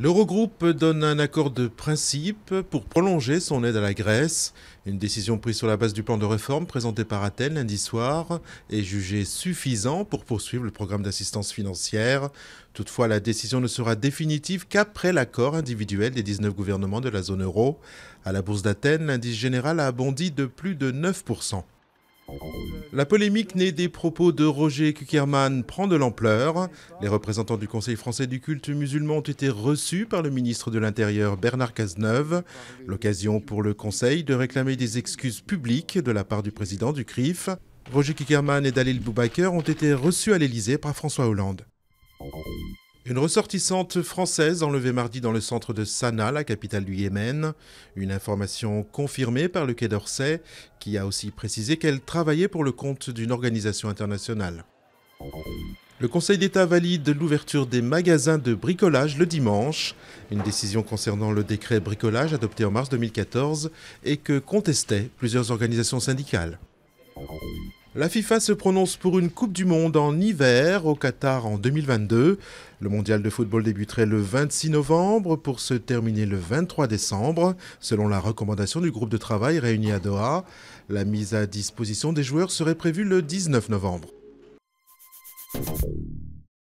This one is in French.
L'Eurogroupe donne un accord de principe pour prolonger son aide à la Grèce. Une décision prise sur la base du plan de réforme présenté par Athènes lundi soir est jugée suffisant pour poursuivre le programme d'assistance financière. Toutefois, la décision ne sera définitive qu'après l'accord individuel des 19 gouvernements de la zone euro. À la bourse d'Athènes, l'indice général a bondi de plus de 9%. La polémique née des propos de Roger Kuckerman prend de l'ampleur. Les représentants du Conseil français du culte musulman ont été reçus par le ministre de l'Intérieur Bernard Cazeneuve. L'occasion pour le Conseil de réclamer des excuses publiques de la part du président du CRIF. Roger Kuckerman et Dalil Boubaker ont été reçus à l'Élysée par François Hollande. Une ressortissante française enlevée mardi dans le centre de Sanaa, la capitale du Yémen. Une information confirmée par le Quai d'Orsay, qui a aussi précisé qu'elle travaillait pour le compte d'une organisation internationale. Le Conseil d'État valide l'ouverture des magasins de bricolage le dimanche, une décision concernant le décret bricolage adopté en mars 2014 et que contestaient plusieurs organisations syndicales. La FIFA se prononce pour une Coupe du Monde en hiver au Qatar en 2022. Le mondial de football débuterait le 26 novembre pour se terminer le 23 décembre, selon la recommandation du groupe de travail réuni à Doha. La mise à disposition des joueurs serait prévue le 19 novembre.